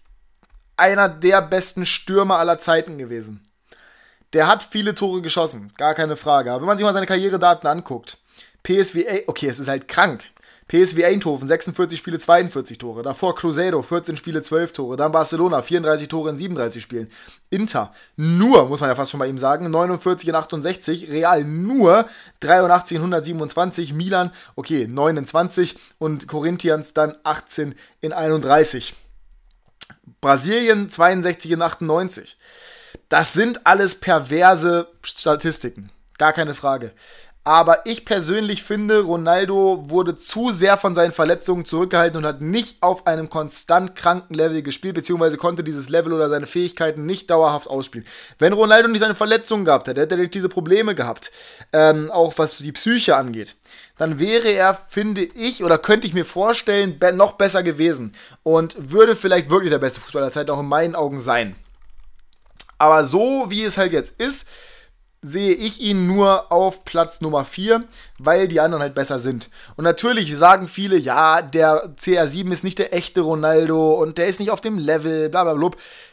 einer der besten Stürmer aller Zeiten gewesen. Der hat viele Tore geschossen, gar keine Frage. Aber wenn man sich mal seine Karrieredaten anguckt, PSV, okay, es ist halt krank. PSV Eindhoven 46 Spiele 42 Tore, davor Cruzeiro 14 Spiele 12 Tore, dann Barcelona 34 Tore in 37 Spielen, Inter nur, muss man ja fast schon bei ihm sagen, 49 in 68, Real nur 83 in 127, Milan okay 29 und Corinthians dann 18 in 31. Brasilien 62 in 98. Das sind alles perverse Statistiken, gar keine Frage. Aber ich persönlich finde, Ronaldo wurde zu sehr von seinen Verletzungen zurückgehalten und hat nicht auf einem konstant kranken Level gespielt, beziehungsweise konnte dieses Level oder seine Fähigkeiten nicht dauerhaft ausspielen. Wenn Ronaldo nicht seine Verletzungen gehabt hätte, hätte er nicht diese Probleme gehabt, ähm, auch was die Psyche angeht, dann wäre er, finde ich, oder könnte ich mir vorstellen, be noch besser gewesen und würde vielleicht wirklich der beste Fußballer der Zeit auch in meinen Augen sein. Aber so wie es halt jetzt ist, sehe ich ihn nur auf Platz Nummer 4, weil die anderen halt besser sind. Und natürlich sagen viele, ja, der CR7 ist nicht der echte Ronaldo und der ist nicht auf dem Level, bla bla bla.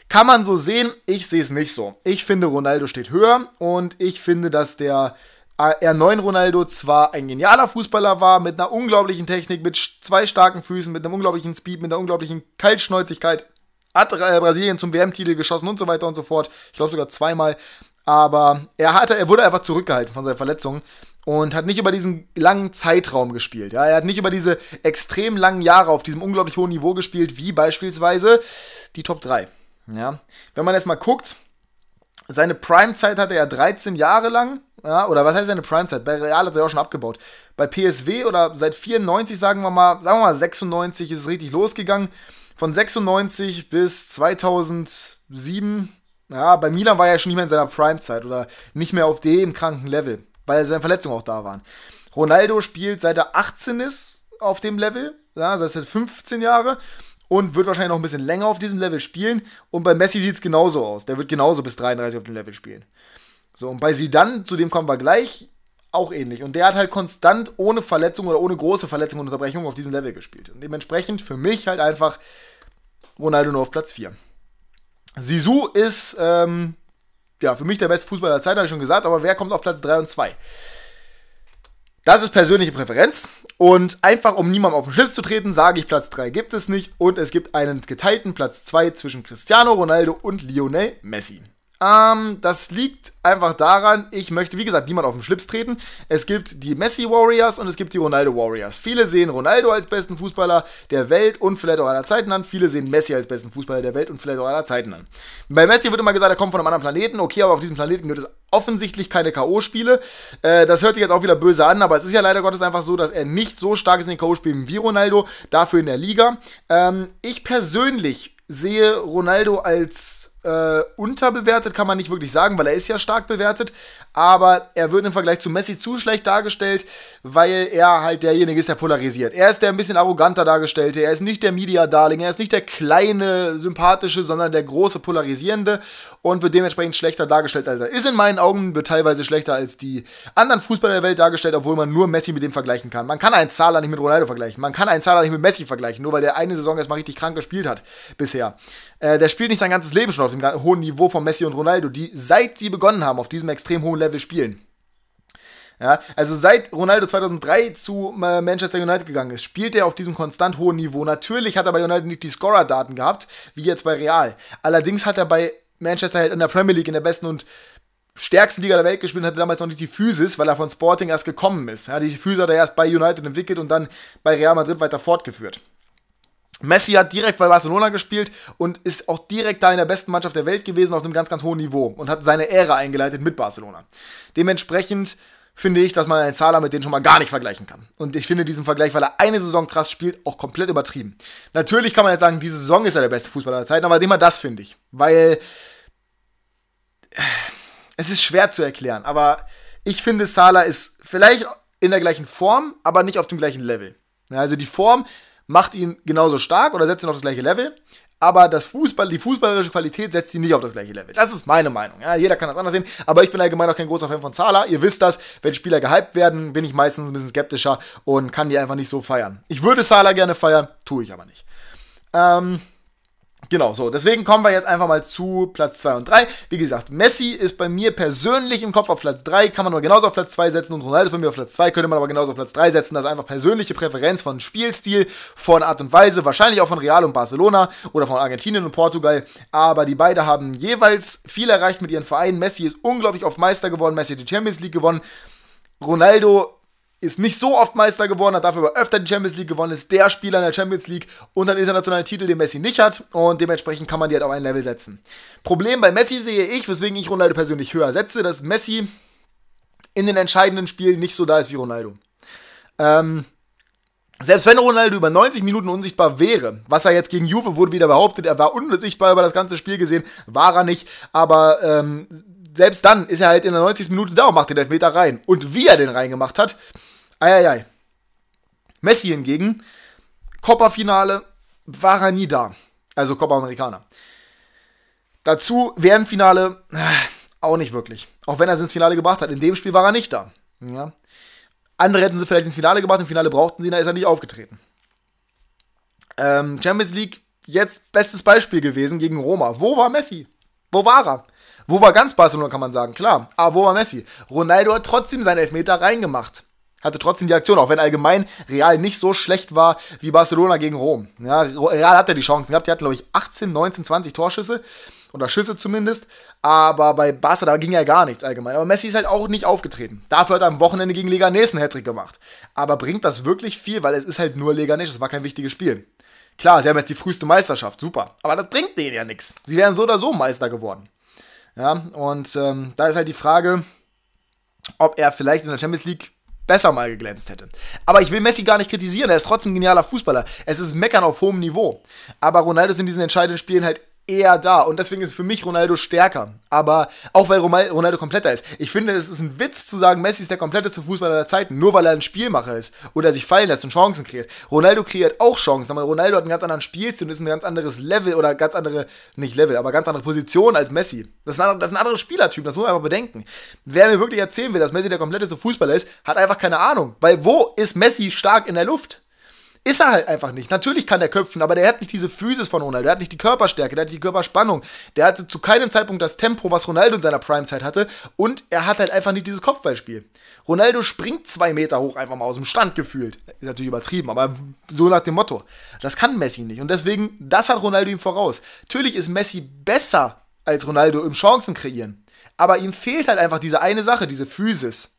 Kann man so sehen, ich sehe es nicht so. Ich finde, Ronaldo steht höher und ich finde, dass der R9 Ronaldo zwar ein genialer Fußballer war, mit einer unglaublichen Technik, mit zwei starken Füßen, mit einem unglaublichen Speed, mit einer unglaublichen Kaltschnäuzigkeit, hat äh, Brasilien zum WM-Titel geschossen und so weiter und so fort. Ich glaube sogar zweimal aber er, hatte, er wurde einfach zurückgehalten von seiner Verletzung und hat nicht über diesen langen Zeitraum gespielt. Ja, er hat nicht über diese extrem langen Jahre auf diesem unglaublich hohen Niveau gespielt, wie beispielsweise die Top 3. Ja, wenn man jetzt mal guckt, seine Prime-Zeit hatte er 13 Jahre lang. Ja, oder was heißt seine Prime-Zeit? Bei Real hat er auch schon abgebaut. Bei PSW oder seit 94, sagen wir mal, sagen wir mal 96 ist es richtig losgegangen. Von 96 bis 2007, ja, bei Milan war er ja schon nicht mehr in seiner Prime-Zeit oder nicht mehr auf dem kranken Level, weil seine Verletzungen auch da waren. Ronaldo spielt seit er 18 ist auf dem Level, ja, das heißt 15 Jahre und wird wahrscheinlich noch ein bisschen länger auf diesem Level spielen. Und bei Messi sieht es genauso aus. Der wird genauso bis 33 auf dem Level spielen. So, und bei Sidan, zu dem kommen wir gleich, auch ähnlich. Und der hat halt konstant ohne Verletzung oder ohne große Verletzung und Unterbrechung auf diesem Level gespielt. Und dementsprechend für mich halt einfach Ronaldo nur auf Platz 4. Sisu ist ähm, ja, für mich der beste Fußballer der Zeit, habe ich schon gesagt, aber wer kommt auf Platz 3 und 2? Das ist persönliche Präferenz. Und einfach, um niemandem auf den Schlips zu treten, sage ich, Platz 3 gibt es nicht. Und es gibt einen geteilten Platz 2 zwischen Cristiano Ronaldo und Lionel Messi. Ähm, das liegt einfach daran, ich möchte, wie gesagt, niemand auf den Schlips treten. Es gibt die Messi Warriors und es gibt die Ronaldo Warriors. Viele sehen Ronaldo als besten Fußballer der Welt und vielleicht auch aller Zeiten an. Viele sehen Messi als besten Fußballer der Welt und vielleicht auch aller Zeiten an. Bei Messi wird immer gesagt, er kommt von einem anderen Planeten. Okay, aber auf diesem Planeten gibt es offensichtlich keine K.O.-Spiele. Äh, das hört sich jetzt auch wieder böse an, aber es ist ja leider Gottes einfach so, dass er nicht so stark ist in den K.O.-Spielen wie Ronaldo, dafür in der Liga. Ähm, ich persönlich sehe Ronaldo als äh, unterbewertet kann man nicht wirklich sagen, weil er ist ja stark bewertet, aber er wird im Vergleich zu Messi zu schlecht dargestellt, weil er halt derjenige ist, der polarisiert. Er ist der ein bisschen arroganter dargestellte, er ist nicht der Media-Darling, er ist nicht der kleine, sympathische, sondern der große, polarisierende und wird dementsprechend schlechter dargestellt als er ist. In meinen Augen wird teilweise schlechter als die anderen Fußballer der Welt dargestellt, obwohl man nur Messi mit dem vergleichen kann. Man kann einen Zahler nicht mit Ronaldo vergleichen, man kann einen Zahler nicht mit Messi vergleichen, nur weil der eine Saison erstmal richtig krank gespielt hat bisher. Äh, der spielt nicht sein ganzes Leben schon auf dem hohen Niveau von Messi und Ronaldo, die seit sie begonnen haben, auf diesem extrem hohen Level spielen. Ja, also seit Ronaldo 2003 zu äh, Manchester United gegangen ist, spielt er auf diesem konstant hohen Niveau. Natürlich hat er bei United nicht die Scorer-Daten gehabt, wie jetzt bei Real. Allerdings hat er bei Manchester halt in der Premier League in der besten und stärksten Liga der Welt gespielt, hatte damals noch nicht die Physis, weil er von Sporting erst gekommen ist. Ja, die Physis hat er erst bei United entwickelt und dann bei Real Madrid weiter fortgeführt. Messi hat direkt bei Barcelona gespielt und ist auch direkt da in der besten Mannschaft der Welt gewesen, auf einem ganz, ganz hohen Niveau und hat seine Ära eingeleitet mit Barcelona. Dementsprechend finde ich, dass man einen Zahler mit denen schon mal gar nicht vergleichen kann. Und ich finde diesen Vergleich, weil er eine Saison krass spielt, auch komplett übertrieben. Natürlich kann man jetzt sagen, diese Saison ist ja der beste Fußballer der Zeit, aber immer das finde ich. Weil es ist schwer zu erklären, aber ich finde, Salah ist vielleicht in der gleichen Form, aber nicht auf dem gleichen Level. Also die Form macht ihn genauso stark oder setzt ihn auf das gleiche Level, aber das Fußball, die fußballerische Qualität setzt ihn nicht auf das gleiche Level. Das ist meine Meinung. Ja, jeder kann das anders sehen, aber ich bin allgemein auch kein großer Fan von Zala. Ihr wisst das, wenn Spieler gehypt werden, bin ich meistens ein bisschen skeptischer und kann die einfach nicht so feiern. Ich würde Zala gerne feiern, tue ich aber nicht. Ähm, Genau, so. Deswegen kommen wir jetzt einfach mal zu Platz 2 und 3. Wie gesagt, Messi ist bei mir persönlich im Kopf auf Platz 3, kann man aber genauso auf Platz 2 setzen und Ronaldo ist bei mir auf Platz 2, könnte man aber genauso auf Platz 3 setzen. Das ist einfach persönliche Präferenz von Spielstil, von Art und Weise, wahrscheinlich auch von Real und Barcelona oder von Argentinien und Portugal. Aber die beiden haben jeweils viel erreicht mit ihren Vereinen. Messi ist unglaublich oft Meister geworden, Messi hat die Champions League gewonnen. Ronaldo ist nicht so oft Meister geworden, hat dafür aber öfter die Champions League gewonnen, ist der Spieler in der Champions League und einen internationalen Titel, den Messi nicht hat und dementsprechend kann man die halt auf ein Level setzen. Problem bei Messi sehe ich, weswegen ich Ronaldo persönlich höher setze, dass Messi in den entscheidenden Spielen nicht so da ist wie Ronaldo. Ähm, selbst wenn Ronaldo über 90 Minuten unsichtbar wäre, was er jetzt gegen Juve wurde wieder behauptet, er war unsichtbar über das ganze Spiel gesehen, war er nicht, aber ähm, selbst dann ist er halt in der 90. Minute da und macht den Elfmeter rein. Und wie er den reingemacht hat, Eieiei. Messi hingegen, Copa-Finale war er nie da. Also Copa Amerikaner. Dazu WM-Finale äh, auch nicht wirklich. Auch wenn er es ins Finale gebracht hat. In dem Spiel war er nicht da. Ja. Andere hätten sie vielleicht ins Finale gebracht, im Finale brauchten sie ihn, da ist er nicht aufgetreten. Ähm, Champions League, jetzt bestes Beispiel gewesen gegen Roma. Wo war Messi? Wo war er? Wo war ganz Barcelona, kann man sagen, klar. Aber ah, wo war Messi? Ronaldo hat trotzdem seinen Elfmeter reingemacht hatte trotzdem die Aktion, auch wenn allgemein Real nicht so schlecht war wie Barcelona gegen Rom. Ja, Real hatte die Chancen gehabt, die hatten, glaube ich, 18, 19, 20 Torschüsse oder Schüsse zumindest, aber bei Barca, da ging ja gar nichts allgemein. Aber Messi ist halt auch nicht aufgetreten. Dafür hat er am Wochenende gegen Leganés einen Hattrick gemacht. Aber bringt das wirklich viel, weil es ist halt nur Leganés, es war kein wichtiges Spiel. Klar, sie haben jetzt die früheste Meisterschaft, super. Aber das bringt denen ja nichts. Sie wären so oder so Meister geworden. Ja, und ähm, da ist halt die Frage, ob er vielleicht in der Champions League besser mal geglänzt hätte. Aber ich will Messi gar nicht kritisieren, er ist trotzdem ein genialer Fußballer. Es ist Meckern auf hohem Niveau. Aber Ronaldo ist in diesen entscheidenden Spielen halt eher da. Und deswegen ist für mich Ronaldo stärker. Aber auch weil Ronaldo kompletter ist. Ich finde, es ist ein Witz zu sagen, Messi ist der kompletteste Fußballer der Zeiten, nur weil er ein Spielmacher ist oder er sich fallen lässt und Chancen kreiert. Ronaldo kreiert auch Chancen, aber Ronaldo hat einen ganz anderen Spielstil und ist ein ganz anderes Level oder ganz andere, nicht Level, aber ganz andere Position als Messi. Das ist ein, das ist ein anderer Spielertyp, das muss man einfach bedenken. Wer mir wirklich erzählen will, dass Messi der kompletteste Fußballer ist, hat einfach keine Ahnung. Weil wo ist Messi stark in der Luft? Ist er halt einfach nicht. Natürlich kann er köpfen, aber der hat nicht diese Physis von Ronaldo, der hat nicht die Körperstärke, der hat nicht die Körperspannung, der hatte zu keinem Zeitpunkt das Tempo, was Ronaldo in seiner Primezeit hatte und er hat halt einfach nicht dieses Kopfballspiel. Ronaldo springt zwei Meter hoch einfach mal aus dem Stand gefühlt. Ist natürlich übertrieben, aber so nach dem Motto. Das kann Messi nicht und deswegen, das hat Ronaldo ihm voraus. Natürlich ist Messi besser als Ronaldo im Chancen kreieren, aber ihm fehlt halt einfach diese eine Sache, diese Physis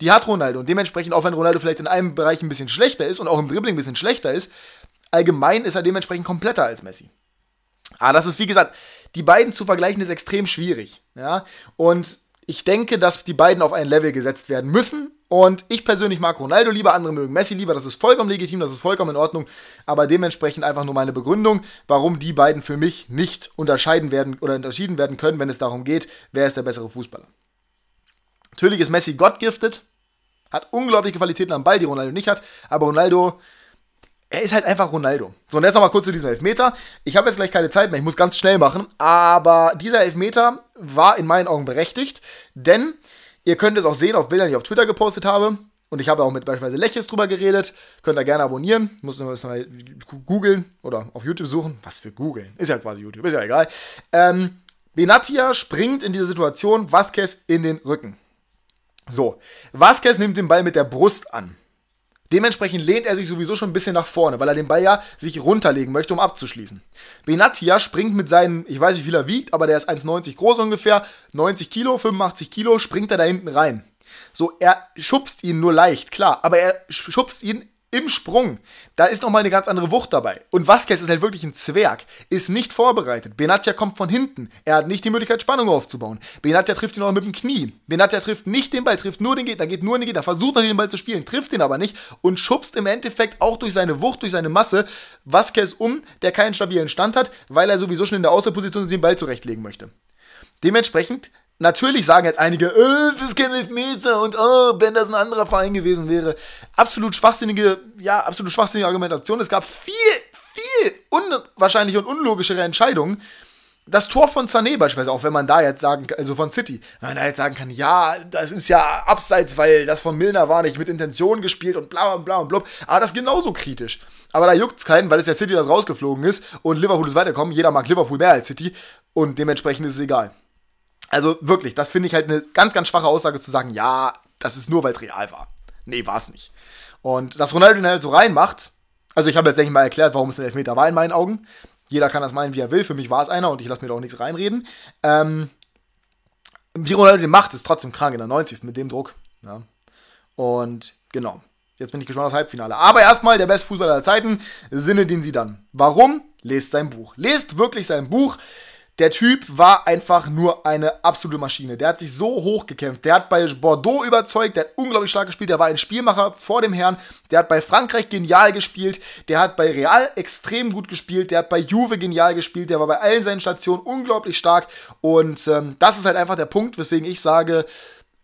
die hat Ronaldo. Und dementsprechend, auch wenn Ronaldo vielleicht in einem Bereich ein bisschen schlechter ist und auch im Dribbling ein bisschen schlechter ist, allgemein ist er dementsprechend kompletter als Messi. Aber ah, das ist, wie gesagt, die beiden zu vergleichen ist extrem schwierig. Ja? Und ich denke, dass die beiden auf ein Level gesetzt werden müssen. Und ich persönlich mag Ronaldo lieber, andere mögen Messi lieber. Das ist vollkommen legitim, das ist vollkommen in Ordnung. Aber dementsprechend einfach nur meine Begründung, warum die beiden für mich nicht unterscheiden werden oder unterschieden werden können, wenn es darum geht, wer ist der bessere Fußballer. Natürlich ist Messi gottgiftet, hat unglaubliche Qualitäten am Ball, die Ronaldo nicht hat. Aber Ronaldo, er ist halt einfach Ronaldo. So, und jetzt nochmal kurz zu diesem Elfmeter. Ich habe jetzt gleich keine Zeit mehr, ich muss ganz schnell machen. Aber dieser Elfmeter war in meinen Augen berechtigt, denn ihr könnt es auch sehen auf Bildern, die ich auf Twitter gepostet habe. Und ich habe auch mit beispielsweise Leches drüber geredet. Könnt ihr gerne abonnieren. Muss nur mal googeln oder auf YouTube suchen. Was für googeln? Ist ja quasi YouTube, ist ja egal. Ähm, Benatia springt in dieser Situation Vazquez in den Rücken. So, Vasquez nimmt den Ball mit der Brust an. Dementsprechend lehnt er sich sowieso schon ein bisschen nach vorne, weil er den Ball ja sich runterlegen möchte, um abzuschließen. Benatia springt mit seinen, ich weiß nicht, wie viel er wiegt, aber der ist 1,90 groß ungefähr, 90 Kilo, 85 Kilo, springt er da hinten rein. So, er schubst ihn nur leicht, klar, aber er schubst ihn im Sprung, da ist nochmal eine ganz andere Wucht dabei. Und Vasquez ist halt wirklich ein Zwerg, ist nicht vorbereitet. Benatia kommt von hinten, er hat nicht die Möglichkeit, Spannung aufzubauen. Benatia trifft ihn auch mit dem Knie. Benatia trifft nicht den Ball, trifft nur den Gegner, geht nur in den Gegner, versucht noch den Ball zu spielen, trifft ihn aber nicht und schubst im Endeffekt auch durch seine Wucht, durch seine Masse Vasquez um, der keinen stabilen Stand hat, weil er sowieso schon in der Außerposition den Ball zurechtlegen möchte. Dementsprechend Natürlich sagen jetzt einige, öh, das ist kein Elfmeter und oh, wenn das ein anderer Verein gewesen wäre. Absolut schwachsinnige, ja, absolut schwachsinnige Argumentation. Es gab viel, viel unwahrscheinliche und unlogischere Entscheidungen. Das Tor von Sané beispielsweise, auch wenn man da jetzt sagen kann, also von City, wenn man da jetzt sagen kann, ja, das ist ja abseits, weil das von Milner war nicht mit Intention gespielt und bla und bla und blub, aber das ist genauso kritisch. Aber da juckt es keinen, weil es ja City, das rausgeflogen ist und Liverpool ist weitergekommen, jeder mag Liverpool mehr als City und dementsprechend ist es egal. Also wirklich, das finde ich halt eine ganz, ganz schwache Aussage zu sagen, ja, das ist nur, weil es real war. Nee, war es nicht. Und dass Ronaldo ihn halt so reinmacht, also ich habe jetzt, nicht mal, erklärt, warum es ein Elfmeter war in meinen Augen. Jeder kann das meinen, wie er will. Für mich war es einer und ich lasse mir doch nichts reinreden. Ähm, wie Ronaldo den macht, ist trotzdem krank in der 90. mit dem Druck. Ja. Und genau, jetzt bin ich gespannt aufs Halbfinale. Aber erstmal der beste Fußballer aller Zeiten, Sinne den sie dann. Warum? Lest sein Buch. Lest wirklich sein Buch. Der Typ war einfach nur eine absolute Maschine. Der hat sich so hochgekämpft. Der hat bei Bordeaux überzeugt. Der hat unglaublich stark gespielt. Der war ein Spielmacher vor dem Herrn. Der hat bei Frankreich genial gespielt. Der hat bei Real extrem gut gespielt. Der hat bei Juve genial gespielt. Der war bei allen seinen Stationen unglaublich stark. Und ähm, das ist halt einfach der Punkt, weswegen ich sage,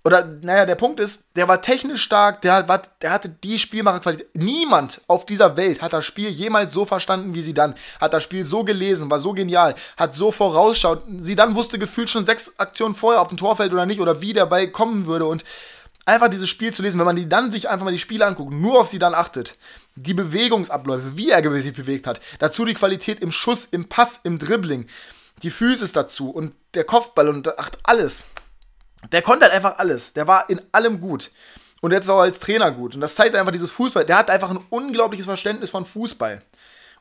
oder, naja, der Punkt ist, der war technisch stark, der, war, der hatte die Spielmacherqualität. Niemand auf dieser Welt hat das Spiel jemals so verstanden wie sie dann. Hat das Spiel so gelesen, war so genial, hat so vorausschaut. Sie dann wusste gefühlt schon sechs Aktionen vorher, ob ein Tor fällt oder nicht, oder wie der Ball kommen würde. Und einfach dieses Spiel zu lesen, wenn man die dann sich einfach mal die Spiele anguckt, nur auf sie dann achtet, die Bewegungsabläufe, wie er sich bewegt hat, dazu die Qualität im Schuss, im Pass, im Dribbling, die Physis dazu und der Kopfball und ach, alles. Der konnte halt einfach alles. Der war in allem gut. Und jetzt ist er auch als Trainer gut. Und das zeigt einfach dieses Fußball. Der hat einfach ein unglaubliches Verständnis von Fußball.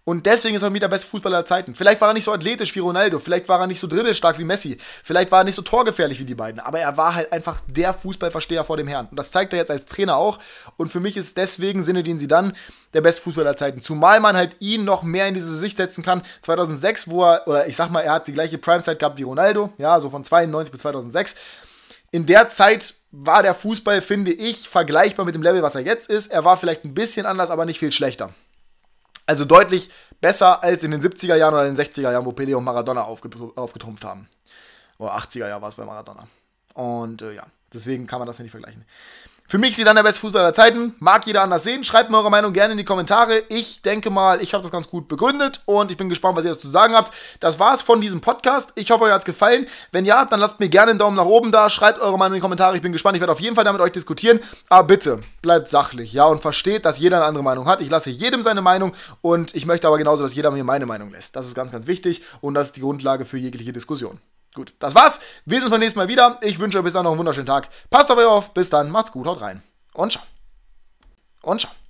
Und deswegen ist er mit der beste Fußballer der Zeiten. Vielleicht war er nicht so athletisch wie Ronaldo, vielleicht war er nicht so dribbelstark wie Messi, vielleicht war er nicht so torgefährlich wie die beiden, aber er war halt einfach der Fußballversteher vor dem Herrn. Und das zeigt er jetzt als Trainer auch. Und für mich ist deswegen Sinne, den sie dann der beste Fußballer der Zeiten. Zumal man halt ihn noch mehr in diese Sicht setzen kann. 2006, wo er, oder ich sag mal, er hat die gleiche Primezeit gehabt wie Ronaldo, ja, so von 92 bis 2006 in der Zeit war der Fußball, finde ich, vergleichbar mit dem Level, was er jetzt ist. Er war vielleicht ein bisschen anders, aber nicht viel schlechter. Also deutlich besser als in den 70er Jahren oder in den 60er Jahren, wo Pele und Maradona aufgetrumpft haben. Oder 80er Jahr war es bei Maradona. Und äh, ja, deswegen kann man das ja nicht vergleichen. Für mich ist dann der beste Fußball der Zeiten. Mag jeder anders sehen. Schreibt mir eure Meinung gerne in die Kommentare. Ich denke mal, ich habe das ganz gut begründet und ich bin gespannt, was ihr dazu sagen habt. Das war's von diesem Podcast. Ich hoffe, euch hat's gefallen. Wenn ja, dann lasst mir gerne einen Daumen nach oben da. Schreibt eure Meinung in die Kommentare. Ich bin gespannt. Ich werde auf jeden Fall damit euch diskutieren. Aber bitte, bleibt sachlich, ja, und versteht, dass jeder eine andere Meinung hat. Ich lasse jedem seine Meinung und ich möchte aber genauso, dass jeder mir meine Meinung lässt. Das ist ganz, ganz wichtig und das ist die Grundlage für jegliche Diskussion. Gut, das war's. Wir sehen uns beim nächsten Mal wieder. Ich wünsche euch bis dann noch einen wunderschönen Tag. Passt auf euch auf. Bis dann. Macht's gut. Haut rein. Und ciao. Und ciao.